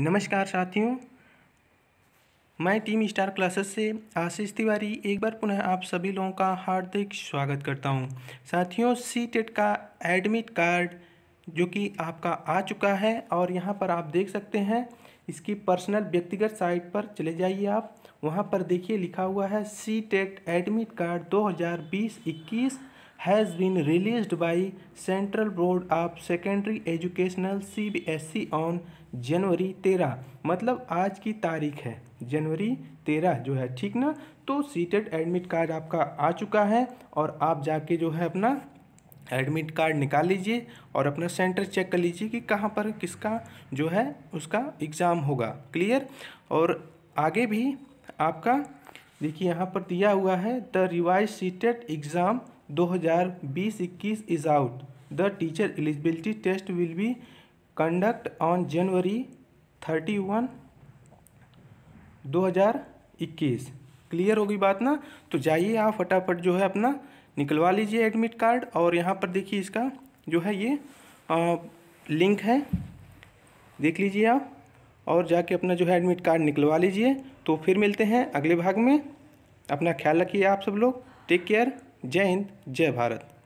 नमस्कार साथियों मैं टीम स्टार क्लासेस से आशीष तिवारी एक बार पुनः आप सभी लोगों का हार्दिक स्वागत करता हूं साथियों सी टेट e का एडमिट कार्ड जो कि आपका आ चुका है और यहां पर आप देख सकते हैं इसकी पर्सनल व्यक्तिगत साइट पर चले जाइए आप वहां पर देखिए लिखा हुआ है सी टेट एडमिट कार्ड दो हज़ार has been release by Central Board of Secondary Educational CBSE on January तेरह मतलब आज की तारीख है जनवरी तेरह जो है ठीक ना तो सीटेड एडमिट कार्ड आपका आ चुका है और आप जाके जो है अपना एडमिट कार्ड निकाल लीजिए और अपना सेंटर चेक कर लीजिए कि कहाँ पर किसका जो है उसका एग्ज़ाम होगा क्लियर और आगे भी आपका देखिए यहाँ पर दिया हुआ है द रिवाइज सीटेट एग्जाम बीस इक्कीस is out the teacher eligibility test will be conduct on January 31 2021 clear होगी बात ना तो जाइए आप फटाफट जो है अपना निकलवा लीजिए एडमिट कार्ड और यहाँ पर देखिए इसका जो है ये आ, लिंक है देख लीजिए आप और जाके अपना जो है एडमिट कार्ड निकलवा लीजिए तो फिर मिलते हैं अगले भाग में अपना ख्याल रखिए आप सब लोग टेक केयर जय हिंद जय भारत